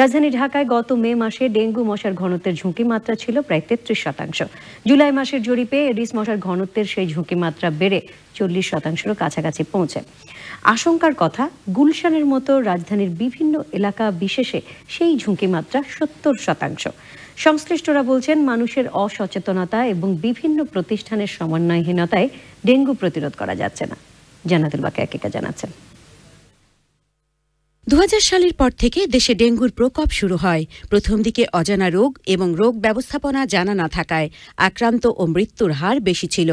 রাজধানী ঢাকায় গত মে মাসে ডেঙ্গু মশার ঘনত্বের ঝুঁকি মাত্রা ছিল প্রায় তেত্রিশ শতাংশ জুলাই মাসের জরিপে এডিস মশার ঘনত্বের সেই ঝুঁকি মাত্রা বেড়ে চল্লিশ শতাংশের কাছাকাছি পৌঁছে আশঙ্কার কথা গুলশানের মতো রাজধানীর বিভিন্ন এলাকা বিশেষে সেই ঝুঁকি মাত্রা সত্তর শতাংশ সংশ্লিষ্টরা বলছেন মানুষের অসচেতনতা এবং বিভিন্ন প্রতিষ্ঠানের সমন্বয়হীনতায় ডেঙ্গু প্রতিরোধ করা যাচ্ছে না জানাতুল বাকে একিকা জানাচ্ছেন দু সালের পর থেকে দেশে ডেঙ্গুর প্রকোপ শুরু হয় প্রথম দিকে অজানা রোগ এবং রোগ ব্যবস্থাপনা জানা না থাকায় আক্রান্ত ও মৃত্যুর হার বেশি ছিল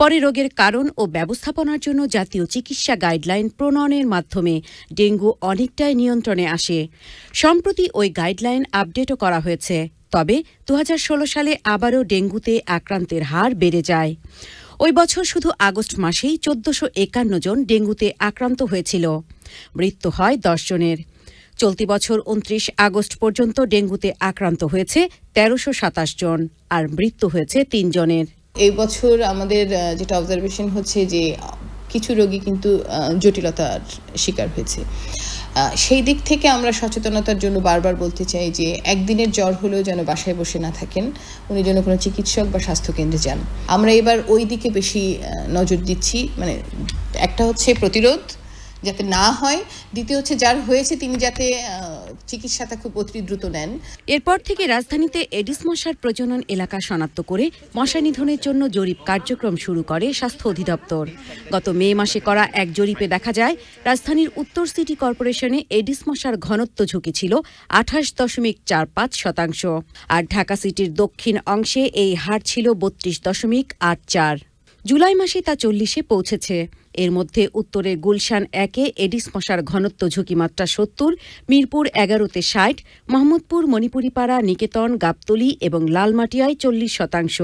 পরে রোগের কারণ ও ব্যবস্থাপনার জন্য জাতীয় চিকিৎসা গাইডলাইন প্রণয়নের মাধ্যমে ডেঙ্গু অনেকটাই নিয়ন্ত্রণে আসে সম্প্রতি ওই গাইডলাইন আপডেটও করা হয়েছে তবে দু সালে আবারও ডেঙ্গুতে আক্রান্তের হার বেড়ে যায় ওই বছর শুধু আগস্ট মাসেই চোদ্দশো একান্ন জন ডেঙ্গুতে আক্রান্ত হয়েছিল মৃত্যু হয় দশ জনের চলতি বছর উনত্রিশ আগস্ট পর্যন্ত ডেঙ্গুতে আক্রান্ত হয়েছে তেরোশো সাতাশ জন আর মৃত্যু হয়েছে তিন জনের এই বছর আমাদের যেটা অবজারভেশন হচ্ছে যে কিছু রোগী কিন্তু জটিলতার শিকার হয়েছে সেই দিক থেকে আমরা সচেতনতার জন্য বারবার বলতে চাই যে একদিনের জ্বর হলেও যেন বাসায় বসে না থাকেন উনি যেন কোনো চিকিৎসক বা স্বাস্থ্যকেন্দ্রে যান আমরা এবার ওই দিকে বেশি নজর দিচ্ছি মানে একটা হচ্ছে প্রতিরোধ যাতে না হয় দ্বিতীয় হচ্ছে যার হয়েছে তিনি যাতে চিকিৎসাটা খুব অতি দ্রুত নেন এরপর থেকে রাজধানীতে এডিস মশার প্রজনন এলাকা শনাক্ত করে মশা নিধনের জন্য জরিপ কার্যক্রম শুরু করে স্বাস্থ্য অধিদপ্তর গত মে মাসে করা এক জরিপে দেখা যায় রাজধানীর উত্তর সিটি কর্পোরেশনে এডিস মশার ঘনত্ব ঝুঁকি ছিল আঠাশ দশমিক চার পাঁচ শতাংশ আর ঢাকা সিটির দক্ষিণ অংশে এই হার ছিল বত্রিশ দশমিক আট চার জুলাই মাসে তা চল্লিশে পৌঁছেছে এর মধ্যে উত্তরের গুলশান একে এডিস মশার ঘনত্ব ঝুঁকিমাত্রা সত্তর মিরপুর এগারোতে ষাট মাহমুদপুর মণিপুরীপাড়া নিকেতন গাবতলি এবং লালমাটিয়ায় চল্লিশ শতাংশ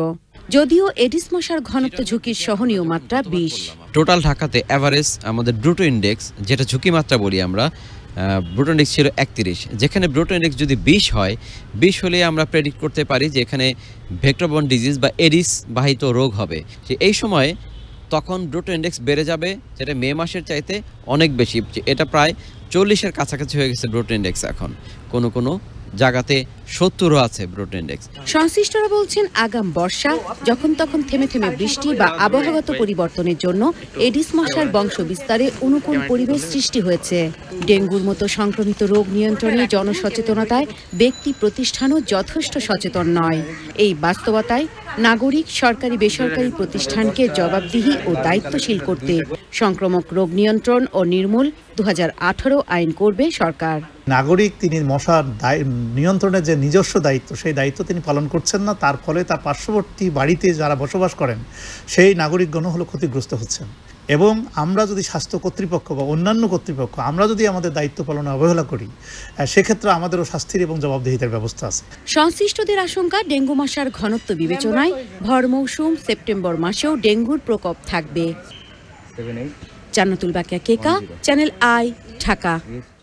যদিও এডিস মশার ঘনত্ব ঝুঁকির সহনীয় মাত্রা বিশ টোটাল ঢাকাতে অ্যাভারেজ আমাদের ব্রুটো ইন্ডেক্স যেটা ঝুঁকিমাত্রা বলি আমরা ব্রুটন ইন্ডেক্স ছিল একত্রিশ যেখানে ব্রুটন ইন্ডেক্স যদি বিশ হয় বিশ হলে আমরা প্রেডিক্ট করতে পারি যে এখানে ভেক্টরবন ডিজিজ বা এডিস বাহিত রোগ হবে এই সময় তখন ব্রুটো ইন্ডেক্স বেড়ে যাবে যেটা মে মাসের চাইতে অনেক বেশি এটা প্রায় চল্লিশের কাছাকাছি হয়ে গেছে ব্রুটো ইন্ডেক্স এখন কোনো কোনো জাগাতে সত্তরও আছে ব্রড ইন্ডেক্স সংশ্লিষ্টরা বলছেন আগাম বর্ষা যখন তখন থেমে থেমে বৃষ্টি বা আবহাওয়াগত পরিবর্তনের জন্য এডিস মশার বংশ বিস্তারে অনুকূল পরিবেশ সৃষ্টি হয়েছে ডেঙ্গুর মতো সংক্রমিত রোগ নিয়ন্ত্রণে জনসচেতনতায় ব্যক্তি প্রতিষ্ঠানও যথেষ্ট সচেতন নয় এই বাস্তবতায় নাগরিক সরকারি বেসরকারি প্রতিষ্ঠানকে জবাবদিহি ও দায়িত্বশীল করতে সংক্রমক রোগ নিয়ন্ত্রণ ও নির্মূল দু আইন করবে সরকার নাগরিক তিনি মশার নিয়ন্ত্রণের যে নিজস্ব দায়িত্ব সেই দায়িত্ব তিনি পালন করছেন না তার ফলে তার পার্শ্ববর্তী বাড়িতে যারা বসবাস করেন সেই নাগরিকগণ হলো ক্ষতিগ্রস্ত হচ্ছেন এবং আমরা যদি স্বাস্থ্য কর্তৃপক্ষ বা অন্যান্য কর্তৃপক্ষ আমরা যদি আমাদের দায়িত্ব পালনে অবহেলা করি সেক্ষেত্রে আমাদেরও শাস্তির এবং জবাবদিহিতার ব্যবস্থা আছে সংশ্লিষ্টদের আশঙ্কা ডেঙ্গু মশার ঘনত্ব বিবেচনায় ভর মৌসুম সেপ্টেম্বর মাসেও ডেঙ্গুর প্রকোপ থাকবে জান্নাতুল বাকিয়া কেকা চ্যানেল আই ঢাকা